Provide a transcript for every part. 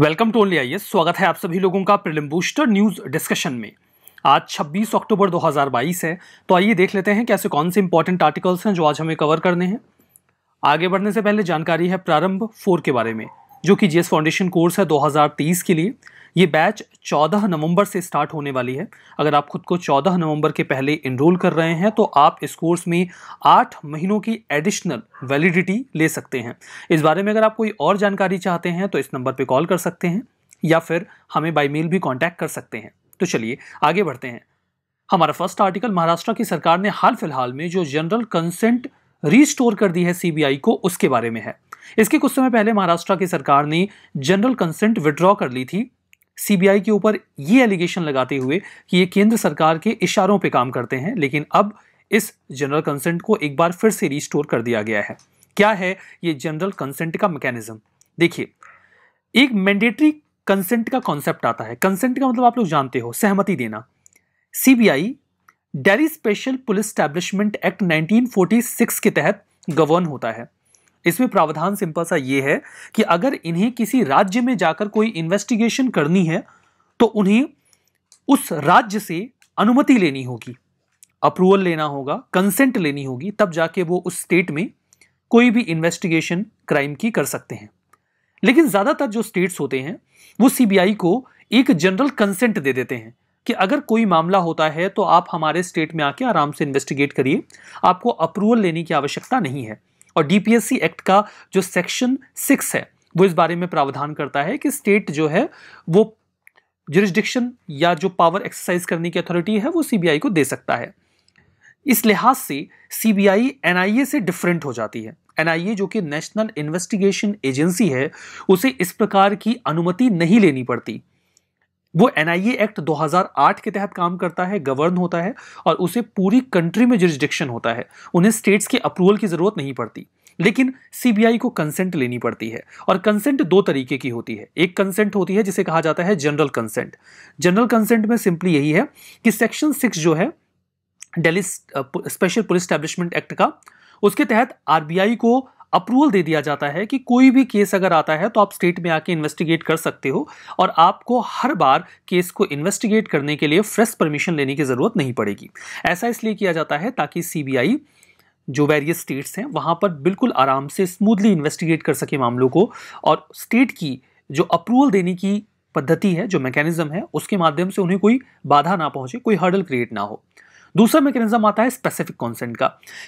welcome to only आइए स्वागत है आप सभी लोगों का प्रिलिम बूस्टर न्यूज डिस्कशन में आज 26 अक्टूबर 2022 है तो आइए देख लेते हैं कैसे कौन से इंपॉर्टेंट आर्टिकल्स हैं जो आज हमें कवर करने हैं आगे बढ़ने से पहले जानकारी है प्रारंभ फोर के बारे में जो कि जीएस फाउंडेशन कोर्स है 2023 के लिए ये बैच 14 नवंबर से स्टार्ट होने वाली है अगर आप खुद को 14 नवंबर के पहले इनरोल कर रहे हैं तो आप इस कोर्स में आठ महीनों की एडिशनल वैलिडिटी ले सकते हैं इस बारे में अगर आप कोई और जानकारी चाहते हैं तो इस नंबर पर कॉल कर सकते हैं या फिर हमें बाई मेल भी कॉन्टैक्ट कर सकते हैं तो चलिए आगे बढ़ते हैं हमारा फर्स्ट आर्टिकल महाराष्ट्र की सरकार ने हाल फिलहाल में जो जनरल कंसेंट रिस्टोर कर दी है सीबीआई को उसके बारे में है इसके कुछ समय पहले महाराष्ट्र की सरकार ने जनरल कंसेंट विड्रॉ कर ली थी सीबीआई के ऊपर ये एलिगेशन लगाते हुए कि ये केंद्र सरकार के इशारों पे काम करते हैं लेकिन अब इस जनरल कंसेंट को एक बार फिर से रिस्टोर कर दिया गया है क्या है ये जनरल कंसेंट का मैकेनिज्म देखिए एक मैंडेटरी कंसेंट का कॉन्सेप्ट आता है कंसेंट का मतलब आप लोग जानते हो सहमति देना CBI Delhi special police establishment act 1946 के तहत गवर्न होता है इसमें प्रावधान सिंपल सा ये है कि अगर इन्हें किसी राज्य में जाकर कोई इन्वेस्टिगेशन करनी है तो उन्हें उस राज्य से अनुमति लेनी होगी अप्रूवल लेना होगा कंसेंट लेनी होगी तब जाके वो उस स्टेट में कोई भी इन्वेस्टिगेशन क्राइम की कर सकते हैं लेकिन ज़्यादातर जो स्टेट्स होते हैं वो सीबीआई को एक जनरल कंसेंट दे देते हैं कि अगर कोई मामला होता है तो आप हमारे स्टेट में आके आराम से इन्वेस्टिगेट करिए आपको अप्रूवल लेने की आवश्यकता नहीं है और डीपीएससी एक्ट का जो सेक्शन सिक्स है वो इस बारे में प्रावधान करता है कि स्टेट जो है वो जुरिस्डिक्शन या जो पावर एक्सरसाइज करने की अथॉरिटी है वो सीबीआई को दे सकता है इस लिहाज से सीबीआई एनआईए से डिफरेंट हो जाती है एनआईए जो कि नेशनल इन्वेस्टिगेशन एजेंसी है उसे इस प्रकार की अनुमति नहीं लेनी पड़ती वो एनआईए एक्ट 2008 के तहत काम करता है गवर्न होता है और उसे पूरी कंट्री में जुरिस्डिक्शन होता है उन्हें स्टेट्स के अप्रूवल की ज़रूरत नहीं पड़ती लेकिन सीबीआई को कंसेंट लेनी पड़ती है और कंसेंट दो तरीके की होती है एक कंसेंट होती है जिसे कहा जाता है जनरल कंसेंट जनरल कंसेंट में सिंपली यही है कि सेक्शन सिक्स जो है Delhi special police establishment act का उसके तहत आरबीआई को अप्रूवल दे दिया जाता है कि कोई भी केस अगर आता है तो आप स्टेट में आके इन्वेस्टिगेट कर सकते हो और आपको हर बार केस को इन्वेस्टिगेट करने के लिए फ्रेश परमिशन लेने की ज़रूरत नहीं पड़ेगी ऐसा इसलिए किया जाता है ताकि सी जो वेरियस स्टेट्स हैं वहाँ पर बिल्कुल आराम से स्मूथली इन्वेस्टिगेट कर सके मामलों को और स्टेट की जो अप्रूवल देने की पद्धति है जो मैकेनिज्म है उसके माध्यम से उन्हें कोई बाधा ना पहुंचे कोई हर्डल क्रिएट ना हो दूसरा मैकेनिज्म आता है स्पेसिफिक कंसेंट का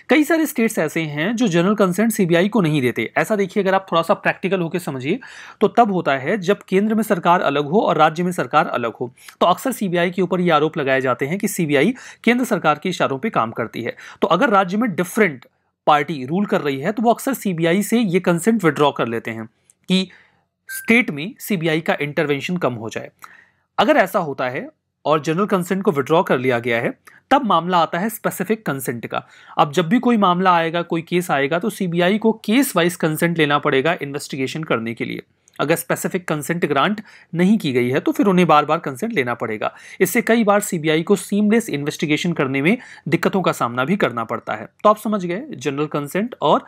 कई सारे स्टेट्स ऐसे हैं जो जनरल कंसेंट सीबीआई को नहीं देते ऐसा देखिए अगर आप थोड़ा सा प्रैक्टिकल होकर समझिए तो तब होता है जब केंद्र में सरकार अलग हो और राज्य में सरकार अलग हो तो अक्सर सीबीआई के ऊपर ये आरोप लगाए जाते हैं कि सीबीआई केंद्र सरकार के इशारों पर काम करती है तो अगर राज्य में डिफरेंट पार्टी रूल कर रही है तो वो अक्सर सीबीआई से ये कंसेंट विड्रॉ कर लेते हैं कि स्टेट में सीबीआई का इंटरवेंशन कम हो जाए अगर ऐसा होता है और जनरल कंसेंट को विड्रॉ कर लिया गया है तब मामला आता है स्पेसिफिक कंसेंट का अब जब भी कोई मामला आएगा कोई केस आएगा तो सीबीआई को केस वाइज कंसेंट लेना पड़ेगा इन्वेस्टिगेशन करने के लिए अगर स्पेसिफिक कंसेंट ग्रांट नहीं की गई है तो फिर उन्हें बार बार कंसेंट लेना पड़ेगा इससे कई बार सीबीआई को सीमलेस इन्वेस्टिगेशन करने में दिक्कतों का सामना भी करना पड़ता है तो आप समझ गए जनरल कंसेंट और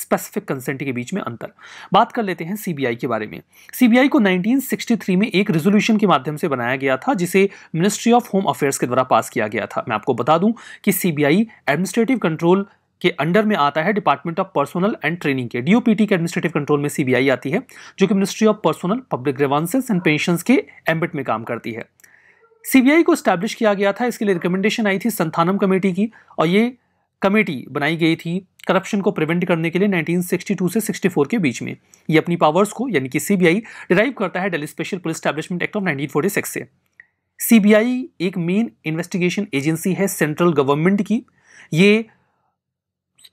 स्पेसिफिक कंसेंट के बीच में अंतर बात कर लेते हैं सीबीआई के बारे में सीबीआई को 1963 में एक रेजोल्यूशन के माध्यम से बनाया गया था जिसे मिनिस्ट्री ऑफ होम अफेयर्स के द्वारा पास किया गया था मैं आपको बता दूं कि सीबीआई एडमिनिस्ट्रेटिव कंट्रोल के अंडर में आता है department of personnel and training के डीओपीटी के एडमिनिस्ट्रेटिव कंट्रोल में सीबीआई आती है जो कि ministry of personnel public grievances and pension के एम्बिट में काम करती है सीबीआई को स्टैब्लिश किया गया था इसके लिए रिकमेंडेशन आई थी संथानम कमेटी की और ये कमेटी बनाई गई थी करप्शन को प्रिवेंट करने के लिए 1962 से 64 के बीच में ये अपनी पावर्स को यानी कि सीबीआई डिराइव करता है Delhi special police establishment act of 1946 से सीबीआई एक मेन इन्वेस्टिगेशन एजेंसी है सेंट्रल गवर्नमेंट की ये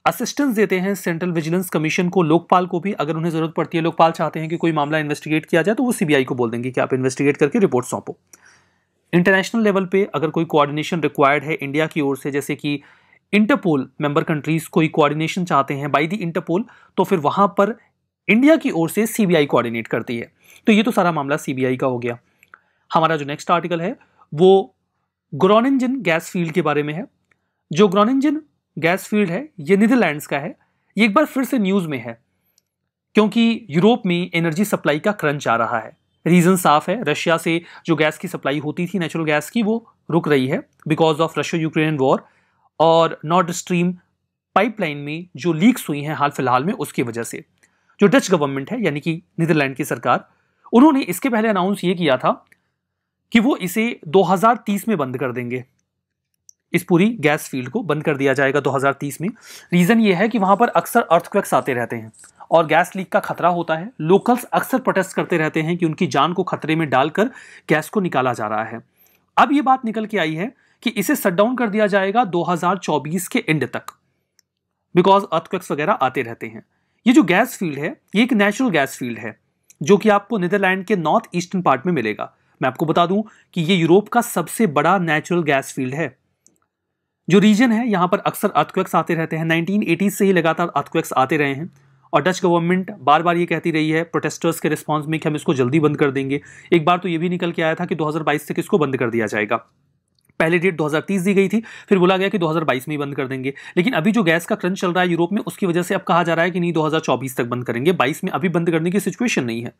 असिस्टेंस देते हैं सेंट्रल विजिलेंस कमीशन को लोकपाल को भी अगर उन्हें जरूरत पड़ती है लोकपाल चाहते हैं कि कोई मामला इन्वेस्टिगेट किया जाए तो वो सीबीआई को बोल देंगे कि आप इन्वेस्टिगेट करके रिपोर्ट सौंपो इंटरनेशनल लेवल पे अगर कोई कोऑर्डिनेशन रिक्वायर्ड है इंडिया की ओर से जैसे कि इंटरपोल मेंबर कंट्रीज कोई कोऑर्डिनेशन चाहते हैं बाई दी इंटरपोल तो फिर वहां पर इंडिया की ओर से सीबीआई कोऑर्डिनेट करती है तो ये तो सारा मामला सीबीआई का हो गया हमारा जो नेक्स्ट आर्टिकल है वो ग्रोनिंजन गैस फील्ड के बारे में है जो ग्रोनिंजन गैस फील्ड है ये नीदरलैंड्स का है ये एक बार फिर से न्यूज़ में है क्योंकि यूरोप में एनर्जी सप्लाई का क्रंच आ रहा है रीज़न साफ है रशिया से जो गैस की सप्लाई होती थी नेचुरल गैस की वो रुक रही है because of Russia Ukraine war और नॉर्थ स्ट्रीम पाइपलाइन में जो लीक्स हुई हैं हाल फिलहाल में उसकी वजह से जो डच गवर्नमेंट है यानी कि नीदरलैंड की सरकार उन्होंने इसके पहले अनाउंस ये किया था कि वो इसे 2030 में बंद कर देंगे इस पूरी गैस फील्ड को बंद कर दिया जाएगा 2030 में रीज़न ये है कि वहाँ पर अक्सर अर्थक्वेक्स आते रहते हैं और गैस लीक का खतरा होता है लोकल्स अक्सर प्रोटेस्ट करते रहते हैं कि उनकी जान को खतरे में डालकर गैस को निकाला जा रहा है अब ये बात निकल के आई है कि इसे डाउन कर दिया जाएगा 2024 के एंड तक बिकॉज अर्थक्वेक्स वगैरह आते रहते हैं ये जो गैस फील्ड है ये एक नेचुरल गैस फील्ड है जो कि आपको नीदरलैंड के नॉर्थ ईस्टर्न पार्ट में मिलेगा मैं आपको बता दूं कि ये यूरोप का सबसे बड़ा नेचुरल गैस फील्ड है जो रीजन है यहाँ पर अक्सर अर्थक्वेक्स आते रहते हैं नाइनटीन से ही लगातार अर्थक्वेक्स आते रहे हैं और डच गवर्नमेंट बार बार ये कहती रही है प्रोटेस्टर्स के रिस्पॉन्स में कि हम इसको जल्दी बंद कर देंगे एक बार तो ये भी निकल के आया था कि 2022 तक इसको बंद कर दिया जाएगा पहले डेट 2030 दी गई थी फिर बोला गया कि 2022 में ही बंद कर देंगे लेकिन अभी जो गैस का क्रंच चल रहा है यूरोप में उसकी वजह से अब कहा जा रहा है कि नहीं दो तक बंद करेंगे बाईस में अभी बंद करने की सिचुएशन नहीं है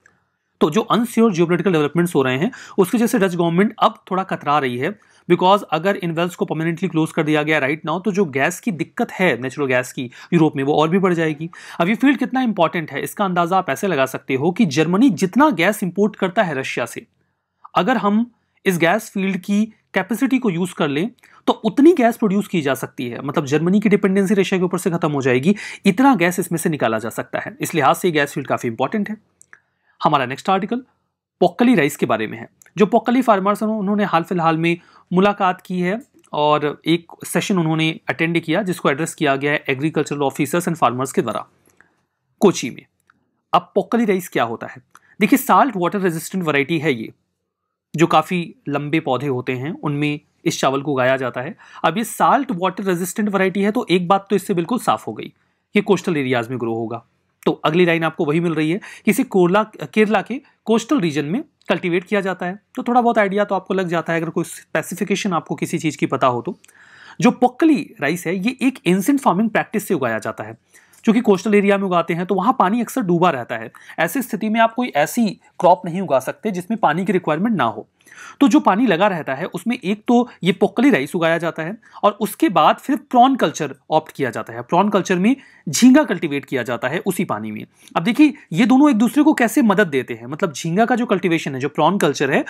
तो जो अनस्योर जियोपोलिटिकल डेवलपमेंट्स हो रहे हैं उसकी वजह से डच गवर्नमेंट अब थोड़ा कतरा रही है बिकॉज अगर इन वेल्स को परमानेंटली क्लोज कर दिया गया राइट नाउ तो जो गैस की दिक्कत है नेचुरल गैस की यूरोप में वो और भी बढ़ जाएगी अब ये फील्ड कितना इंपॉर्टेंट है इसका अंदाजा आप ऐसे लगा सकते हो कि जर्मनी जितना गैस इंपोर्ट करता है रशिया से अगर हम इस गैस फील्ड की कैपेसिटी को यूज़ कर लें तो उतनी गैस प्रोड्यूस की जा सकती है मतलब जर्मनी की डिपेंडेंसी रशिया के ऊपर से खत्म हो जाएगी इतना गैस इसमें से निकाला जा सकता है इस लिहाज से गैस फील्ड काफ़ी इंपॉर्टेंट है हमारा नेक्स्ट आर्टिकल पोक्कली राइस के बारे में है जो पोक्कली फार्मर्स हैं उन्होंने हाल फिलहाल में मुलाकात की है और एक सेशन उन्होंने अटेंड किया जिसको एड्रेस किया गया है एग्रीकल्चरल ऑफिसर्स एंड फार्मर्स के द्वारा कोची में अब पोक्कली राइस क्या होता है देखिए साल्ट वाटर रेजिस्टेंट वैरायटी है ये जो काफ़ी लंबे पौधे होते हैं उनमें इस चावल को उगाया जाता है अब ये साल्ट वाटर रेजिस्टेंट वैरायटी है तो एक बात तो इससे बिल्कुल साफ हो गई ये कोस्टल एरियाज में ग्रो होगा तो अगली लाइन आपको वही मिल रही है कि इसे कोरला केरला के कोस्टल रीजन में कल्टीवेट किया जाता है तो थोड़ा बहुत आइडिया तो आपको लग जाता है अगर कोई स्पेसिफिकेशन आपको किसी चीज़ की पता हो तो जो पोक्कली राइस है ये एक एंसेंट फार्मिंग प्रैक्टिस से उगाया जाता है चूंकि कोस्टल एरिया में उगाते हैं तो वहाँ पानी अक्सर डूबा रहता है ऐसी स्थिति में आप कोई ऐसी क्रॉप नहीं उगा सकते जिसमें पानी की रिक्वायरमेंट ना हो तो जो पानी लगा रहता है उसमें एक तो ये पोकली राइस उगाया जाता है और उसके बाद फिर प्रॉन कल्चर ऑप्ट किया जाता है प्रॉन कल्चर में झींगा कल्टीवेट किया जाता है उसी पानी में अब देखिए ये दोनों एक दूसरे को कैसे मदद देते हैं मतलब झींगा का जो कल्टीवेशन है जो प्रॉन कल्चर है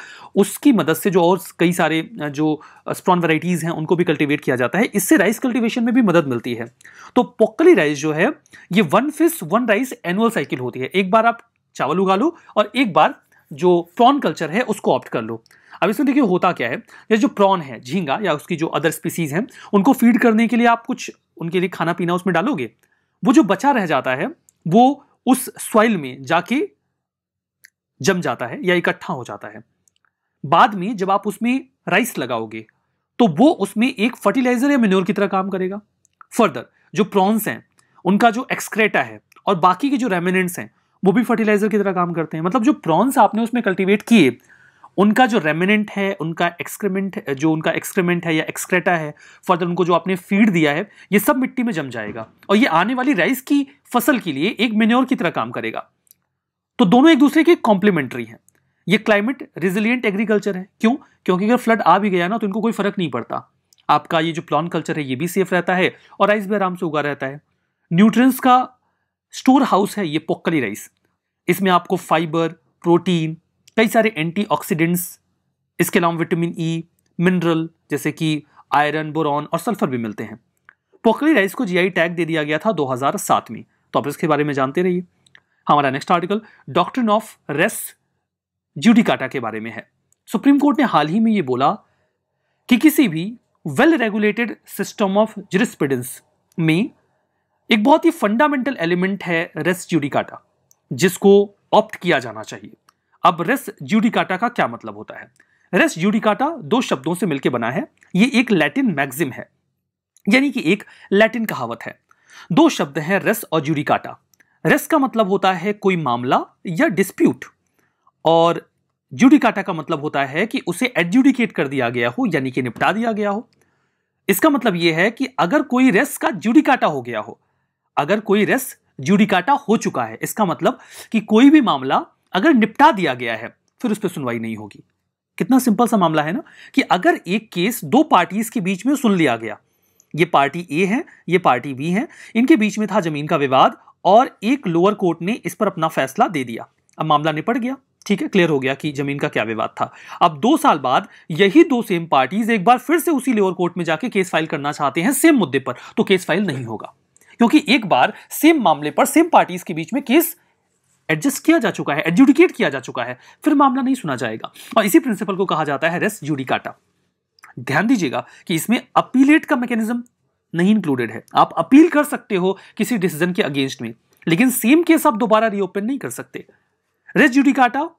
उसकी मदद से जो और कई सारे जो स्प्रॉन वेराइटीज़ हैं उनको भी कल्टिवेट किया जाता है इससे राइस कल्टिवेशन में भी मदद मिलती है तो पोकली राइस जो है ये one fish one rice annual cycle होती है एक बार आप चावल उगा लो और एक बार जो प्रॉन कल्चर है उसको ऑप्ट कर लो अब इसमें देखिए होता क्या है ये जो प्रॉन है झींगा या उसकी जो अदर स्पीसीज हैं उनको फीड करने के लिए आप कुछ उनके लिए खाना पीना उसमें डालोगे वो जो बचा रह जाता है वो उस सॉइल में जाके जम जाता है या इकट्ठा हो जाता है बाद में जब आप उसमें राइस लगाओगे तो वो उसमें एक फर्टिलाइजर या मेन्योर की तरह काम करेगा फर्दर जो प्रॉन्स हैं उनका जो एक्सक्रेटा है और बाकी के जो रेमिनेंट्स हैं वो भी फर्टिलाइजर की तरह काम करते हैं मतलब जो प्रॉन्स आपने उसमें कल्टिवेट किए उनका जो रेमिनेंट है उनका एक्सक्रीमेंट जो उनका एक्सक्रीमेंट है या एक्सक्रेटा है फर्दर उनको जो आपने फीड दिया है ये सब मिट्टी में जम जाएगा और ये आने वाली राइस की फसल के लिए एक मेन्योर की तरह काम करेगा तो दोनों एक दूसरे के कॉम्प्लीमेंट्री हैं ये क्लाइमेट रिजिलियंट एग्रीकल्चर है क्यों क्योंकि अगर फ्लड आ भी गया ना तो इनको कोई फर्क नहीं पड़ता आपका ये जो प्लॉन कल्चर है ये भी सेफ रहता है और राइस भी आराम से उगा रहता है न्यूट्रिएंट्स का स्टोर हाउस है ये पोक्कली राइस इसमें आपको फाइबर प्रोटीन कई सारे एंटीऑक्सीडेंट्स इसके अलावा विटामिन ई e, मिनरल जैसे कि आयरन बोरॉन और सल्फर भी मिलते हैं पोखली राइस को जीआई टैग दे दिया गया था 2007 में तो आप इसके बारे में जानते रहिए हमारा next article doctrine of res judicata के बारे में है सुप्रीम कोर्ट ने हाल ही में ये बोला कि किसी भी well regulated system of jurisprudence में एक बहुत ही फंडामेंटल एलिमेंट है रेस ज्यूडिकाटा जिसको ऑप्ट किया जाना चाहिए अब रेस ज्यूडिकाटा का क्या मतलब होता है रेस ज्यूडिकाटा दो शब्दों से मिलकर बना है ये एक लैटिन मैग्जिम है यानी कि एक लैटिन कहावत है दो शब्द हैं रेस और ज्यूडिकाटा रेस का मतलब होता है कोई मामला या डिस्प्यूट और ज्यूडिकाटा का मतलब होता है कि उसे एडजुडिकेट कर दिया गया हो यानी कि निपटा दिया गया हो इसका मतलब यह है कि अगर कोई रेस का ज्यूडिकाटा हो गया हो अगर कोई रेस ज्यूडिकाटा हो चुका है इसका मतलब कि कोई भी मामला अगर निपटा दिया गया है फिर उस पर सुनवाई नहीं होगी कितना सिंपल सा मामला है ना कि अगर एक केस दो पार्टीज के बीच में सुन लिया गया ये पार्टी ए है ये पार्टी बी है इनके बीच में था जमीन का विवाद और एक लोअर कोर्ट ने इस पर अपना फैसला दे दिया अब मामला निपट गया ठीक है क्लियर हो गया कि जमीन का क्या विवाद था अब दो साल बाद यही दो सेम पार्टीज एक बार फिर से उसी लोअर कोर्ट में जाके केस फाइल करना चाहते हैं सेम मुद्दे पर तो केस फाइल नहीं होगा क्योंकि एक बार सेम मामले पर सेम पार्टीज के बीच में केस एडजस्ट किया जा चुका है एडजुडिकेट किया जा चुका है फिर मामला नहीं सुना जाएगा और इसी प्रिंसिपल को कहा जाता है रेस जुडिकाटा ध्यान दीजिएगा कि इसमें अपीलेट का मैकेनिज्म नहीं इंक्लूडेड है आप अपील कर सकते हो किसी डिसीजन के अगेंस्ट में लेकिन सेम केस आप दोबारा रीओपन नहीं कर सकते रेस जुडिकाटा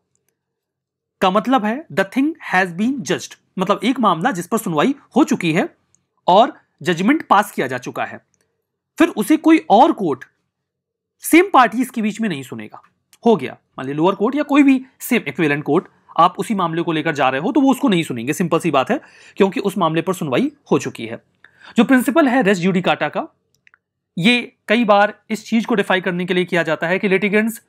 का मतलब है the thing has been judged मतलब एक मामला जिस पर सुनवाई हो चुकी है और जजमेंट पास किया जा चुका है फिर उसे कोई और कोर्ट सेम पार्टी के बीच में नहीं सुनेगा हो गया मान लीजिए लोअर कोर्ट या कोई भी सेम एक्विवेलेंट कोर्ट आप उसी मामले को लेकर जा रहे हो तो वो उसको नहीं सुनेंगे सिंपल सी बात है क्योंकि उस मामले पर सुनवाई हो चुकी है जो प्रिंसिपल है रेस जुडिकाटा का ये कई बार इस चीज को डिफाई करने के लिए किया जाता है कि लिटिगेंट्स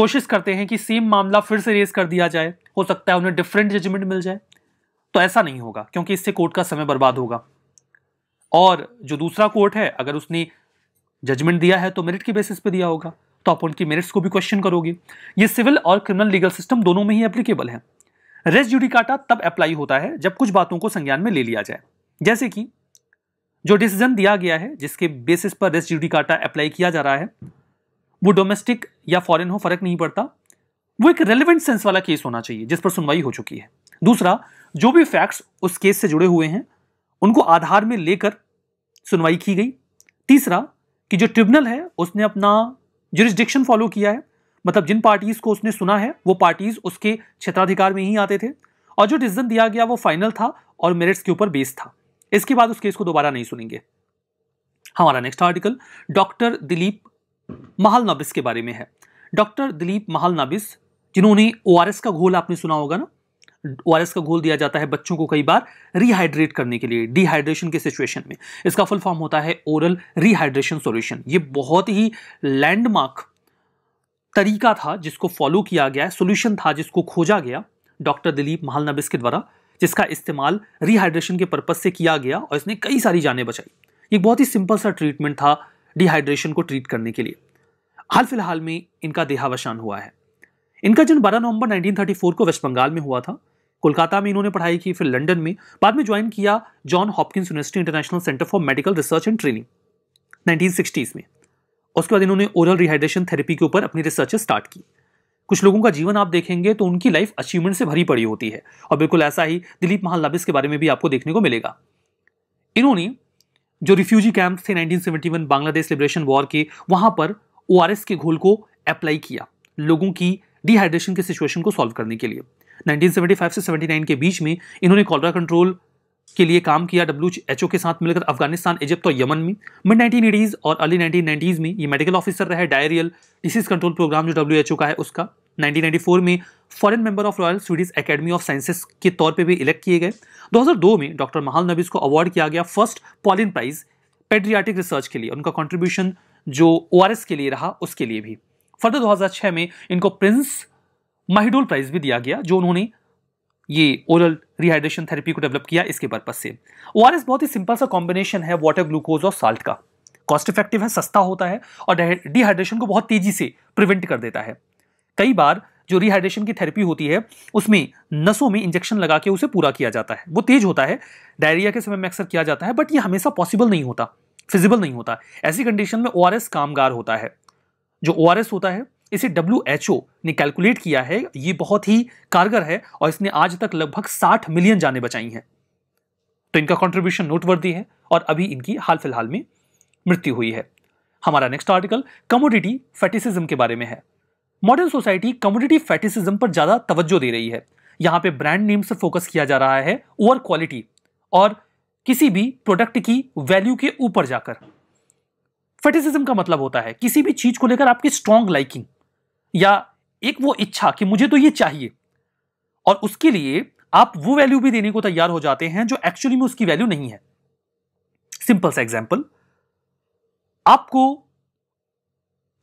कोशिश करते हैं कि सेम मामला फिर से रेस कर दिया जाए हो सकता है उन्हें डिफरेंट जजमेंट मिल जाए तो ऐसा नहीं होगा क्योंकि इससे कोर्ट का समय बर्बाद होगा और जो दूसरा कोर्ट है अगर उसने जजमेंट दिया है तो मेरिट के बेसिस पे दिया होगा तो आप उनकी मेरिट्स को भी क्वेश्चन करोगे ये सिविल और क्रिमिनल लीगल सिस्टम दोनों में ही एप्लीकेबल है रेस जुडिकाटा तब अप्लाई होता है जब कुछ बातों को संज्ञान में ले लिया जाए जैसे कि जो डिसीजन दिया गया है जिसके बेसिस पर रेस जुडिकाटा अप्लाई किया जा रहा है वो डोमेस्टिक या फॉरेन हो फर्क नहीं पड़ता वो एक रेलिवेंट सेंस वाला केस होना चाहिए जिस पर सुनवाई हो चुकी है दूसरा जो भी फैक्ट्स उस केस से जुड़े हुए हैं उनको आधार में लेकर सुनवाई की गई तीसरा कि जो ट्रिब्यूनल है उसने अपना जुरिस्डिक्शन फॉलो किया है मतलब जिन पार्टीज़ को उसने सुना है वो पार्टीज़ उसके क्षेत्राधिकार में ही आते थे और जो डिसीजन दिया गया वो फाइनल था और मेरिट्स के ऊपर बेस्ड था इसके बाद उस केस को दोबारा नहीं सुनेंगे हमारा next article doctor Dilip Mahalanabis के बारे में है डॉक्टर दिलीप महालनाबिस जिन्होंने ओ का घोल आपने सुना होगा ना ओ का घोल दिया जाता है बच्चों को कई बार रिहाइड्रेट करने के लिए डिहाइड्रेशन के सिचुएशन में इसका फुल फॉर्म होता है ओरल रिहाइड्रेशन सोल्यूशन ये बहुत ही लैंडमार्क तरीका था जिसको फॉलो किया गया सोल्यूशन था जिसको खोजा गया डॉक्टर दिलीप महालनबिस के द्वारा जिसका इस्तेमाल रिहाइड्रेशन के पर्पज़ से किया गया और इसने कई सारी जानें बचाई ये बहुत ही सिंपल सा ट्रीटमेंट था डिहाइड्रेशन को ट्रीट करने के लिए हाल फिलहाल में इनका देहावसान हुआ है इनका जन्म 12 नवंबर 1934 को वेस्ट बंगाल में हुआ था कोलकाता में इन्होंने पढ़ाई की फिर लंदन में बाद में ज्वाइन किया John Hopkins university international centre for medical research and training nineteen में उसके बाद इन्होंने ओरल रिहाइड्रेशन थेरेपी के ऊपर अपनी रिसर्च स्टार्ट की कुछ लोगों का जीवन आप देखेंगे तो उनकी लाइफ अचीवमेंट से भरी पड़ी होती है और बिल्कुल ऐसा ही दिलीप महालाबिस के बारे में भी आपको देखने को मिलेगा इन्होंने जो रिफ्यूजी कैंप थे 1971 बांग्लादेश लिबरेशन वॉर के वहां पर ओ के घोल को अप्लाई किया लोगों की डिहाइड्रेशन के सिचुएशन को सॉल्व करने के लिए 1975 से 79 के बीच में इन्होंने कॉलरा कंट्रोल के लिए काम किया डब्ल्यू एच के साथ मिलकर अफगानिस्तान इजिप्त और यमन में मिड नाइनटीन और अर्ली नाइनटीन में ये मेडिकल ऑफिसर रहे डायरियल डिसीज कंट्रोल प्रोग्राम जो डब्ल्यू का है उसका 1994 में foreign member of Royal Swedish Academy of Sciences के तौर पे भी इलेक्ट किए गए 2002 में डॉक्टर महाल नबीस को अवार्ड किया गया first Pollin prize paediatric research के लिए उनका कंट्रीब्यूशन जो ओ के लिए रहा उसके लिए भी फर्दर 2006 में इनको प्रिंस माहिडोल प्राइज भी दिया गया जो उन्होंने ये ओरल रिहाइड्रेशन थेरेपी को डेवलप किया इसके पर्पज से ओ बहुत ही सिंपल सा कॉम्बिनेशन है वाटर ग्लूकोज और साल्ट का कॉस्ट इफेक्टिव है सस्ता होता है और डिहाइड्रेशन को बहुत तेजी से प्रिवेंट कर देता है कई बार जो रिहाइड्रेशन की थेरेपी होती है उसमें नसों में इंजेक्शन लगा के उसे पूरा किया जाता है वो तेज होता है डायरिया के समय में अक्सर किया जाता है बट ये हमेशा पॉसिबल नहीं होता फिजिबल नहीं होता ऐसी कंडीशन में ओ कामगार होता है जो ओ होता है इसे डब्ल्यू एच ओ ने कैलकुलेट किया है ये बहुत ही कारगर है और इसने आज तक लगभग साठ मिलियन जाने बचाई हैं तो इनका कॉन्ट्रीब्यूशन नोटवर्दी है और अभी इनकी हाल फिलहाल में मृत्यु हुई है हमारा नेक्स्ट आर्टिकल कमोडिटी फैटिसिज्म के बारे में है मॉडर्न सोसाइटी कमोडिटी फैटिसिज्म पर ज़्यादा तवज्जो दे रही है यहाँ पे ब्रांड नेम से फोकस किया जा रहा है ओवर क्वालिटी और किसी भी प्रोडक्ट की वैल्यू के ऊपर जाकर फेटिसिज्म का मतलब होता है किसी भी चीज़ को लेकर आपकी स्ट्रांग लाइकिंग या एक वो इच्छा कि मुझे तो ये चाहिए और उसके लिए आप वो वैल्यू भी देने को तैयार हो जाते हैं जो एक्चुअली में उसकी वैल्यू नहीं है सिंपल सा एग्जाम्पल आपको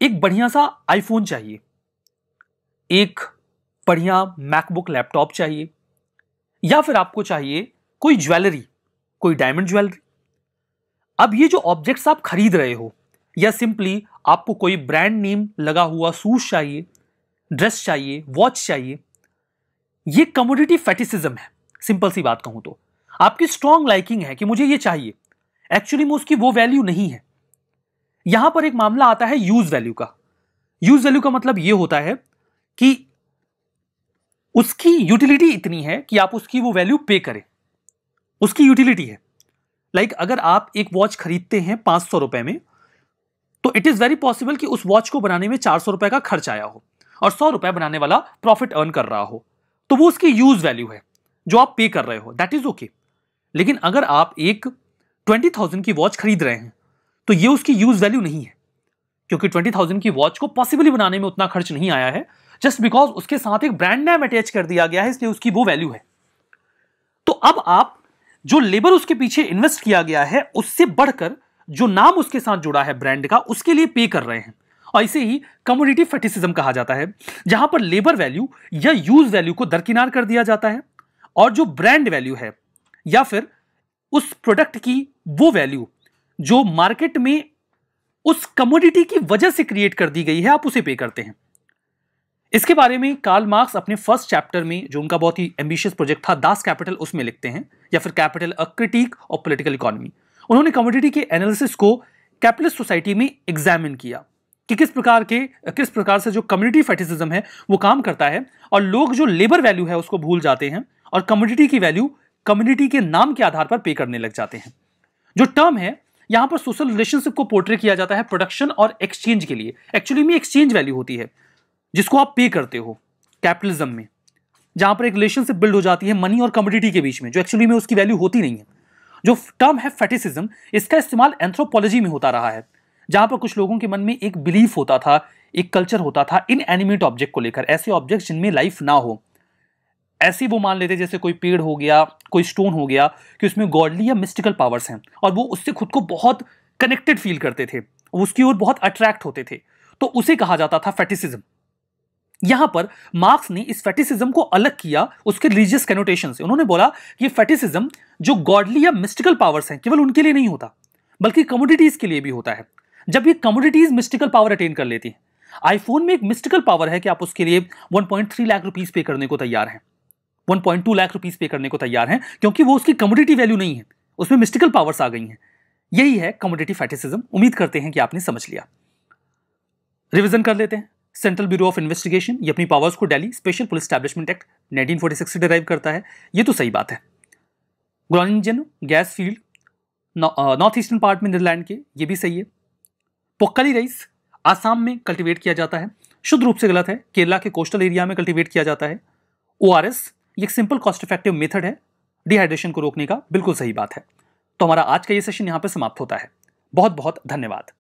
एक बढ़िया सा आईफोन चाहिए एक बढ़िया मैकबुक लैपटॉप चाहिए या फिर आपको चाहिए कोई ज्वेलरी कोई डायमंड ज्वेलरी अब ये जो ऑब्जेक्ट्स आप खरीद रहे हो या सिंपली आपको कोई ब्रांड नेम लगा हुआ शूज चाहिए ड्रेस चाहिए वॉच चाहिए ये कमोडिटी फेटिसिज्म है सिंपल सी बात कहूँ तो आपकी स्ट्रांग लाइकिंग है कि मुझे ये चाहिए एक्चुअली में उसकी वो वैल्यू नहीं है यहाँ पर एक मामला आता है यूज वैल्यू का यूज वैल्यू का मतलब ये होता है कि उसकी यूटिलिटी इतनी है कि आप उसकी वो वैल्यू पे करें उसकी यूटिलिटी है लाइक like अगर आप एक वॉच खरीदते हैं पाँच सौ रुपये में तो इट इज़ वेरी पॉसिबल कि उस वॉच को बनाने में चार सौ रुपए का खर्च आया हो और सौ रुपए बनाने वाला प्रॉफिट अर्न कर रहा हो तो वो उसकी यूज वैल्यू है जो आप पे कर रहे हो दैट इज ओके लेकिन अगर आप एक ट्वेंटी थाउजेंड की वॉच खरीद रहे हैं तो ये उसकी यूज वैल्यू नहीं है क्योंकि ट्वेंटी थाउजेंड की वॉच को पॉसिबली बनाने में उतना खर्च नहीं आया है जस्ट बिकॉज उसके साथ एक ब्रांड नेम अटैच कर दिया गया है इसलिए उसकी वो वैल्यू है तो अब आप जो लेबर उसके पीछे इन्वेस्ट किया गया है उससे बढ़कर जो नाम उसके साथ जुड़ा है ब्रांड का उसके लिए पे कर रहे हैं और इसे ही कमोडिटी फेटिसिज्म कहा जाता है जहां पर लेबर वैल्यू या यूज वैल्यू को दरकिनार कर दिया जाता है और जो ब्रांड वैल्यू है या फिर उस प्रोडक्ट की वो वैल्यू जो मार्केट में उस कमोडिटी की वजह से क्रिएट कर दी गई है आप उसे पे करते हैं इसके बारे में कार्ल मार्क्स अपने फर्स्ट चैप्टर में जो उनका बहुत ही एम्बिशियस प्रोजेक्ट था दास कैपिटल उसमें लिखते हैं या फिर कैपिटल अ क्रिटिक और पोलिटिकल इकोनॉमी उन्होंने कमोडिटी के एनालिसिस को कैपिटलिस्ट सोसाइटी में एग्जामिन किया कि किस प्रकार के किस प्रकार से जो कम्युनिटी फेटिसिज्म है वो काम करता है और लोग जो लेबर वैल्यू है उसको भूल जाते हैं और कम्युनिटी की वैल्यू कम्युनिटी के नाम के आधार पर पे करने लग जाते हैं जो टर्म है यहां पर सोशल रिलेशनशिप को पोर्ट्रे किया जाता है प्रोडक्शन और एक्सचेंज के लिए एक्चुअली में एक्सचेंज वैल्यू होती है जिसको आप पे करते हो कैपिटलिज्म में जहां पर एक रिलेशनशिप बिल्ड हो जाती है मनी और कम्युनिटी के बीच में जो एक्चुअली में उसकी वैल्यू होती नहीं है जो टर्म है फेटिसिज्म इसका इस्तेमाल एंथ्रोपोलॉजी में होता रहा है जहां पर कुछ लोगों के मन में एक बिलीफ होता था एक कल्चर होता था इन एनिमेट ऑब्जेक्ट को लेकर ऐसे ऑब्जेक्ट जिनमें लाइफ ना हो ऐसी वो मान लेते जैसे कोई पेड़ हो गया कोई स्टोन हो गया कि उसमें गॉडली या मिस्टिकल पावर्स हैं और वो उससे खुद को बहुत कनेक्टेड फील करते थे उसकी ओर बहुत अट्रैक्ट होते थे तो उसे कहा जाता था फेटिसिज्म यहां पर मार्क्स ने इस फेटिसिज्म को अलग किया उसके रिलीजियस कैनोटेशन से उन्होंने बोला कि फेटिसिज्म जो गॉडली या मिस्टिकल पावर्स हैं केवल उनके लिए नहीं होता बल्कि कमोडिटीज के लिए भी होता है जब ये कमोडिटीज मिस्टिकल पावर अटेन कर लेती है आईफोन में एक मिस्टिकल पावर है कि आप उसके लिए 1.3 लाख रुपीस पे करने को तैयार हैं 1.2 लाख रुपीस पे करने को तैयार हैं क्योंकि वो उसकी कमोडिटी वैल्यू नहीं है उसमें मिस्टिकल पावर्स आ गई हैं यही है कमोडिटी फैटिसिज्म उम्मीद करते हैं कि आपने समझ लिया रिविजन कर लेते हैं सेंट्रल ब्यूरो ऑफ इन्वेस्टिगेशन ये अपनी पावर्स को Delhi special police establishment act 1946 से डिराइव करता है ये तो सही बात है Groningen gas field north eastern part में नीदरलैंड के ये भी सही है पोक्कली राइस आसाम में कल्टिवेट किया जाता है शुद्ध रूप से गलत है केरला के कोस्टल एरिया में कल्टिवेट किया जाता है ओ आर ये एक सिंपल कॉस्ट इफेक्टिव मेथड है डिहाइड्रेशन को रोकने का बिल्कुल सही बात है तो हमारा आज का ये सेशन यहाँ पर समाप्त होता है बहुत बहुत धन्यवाद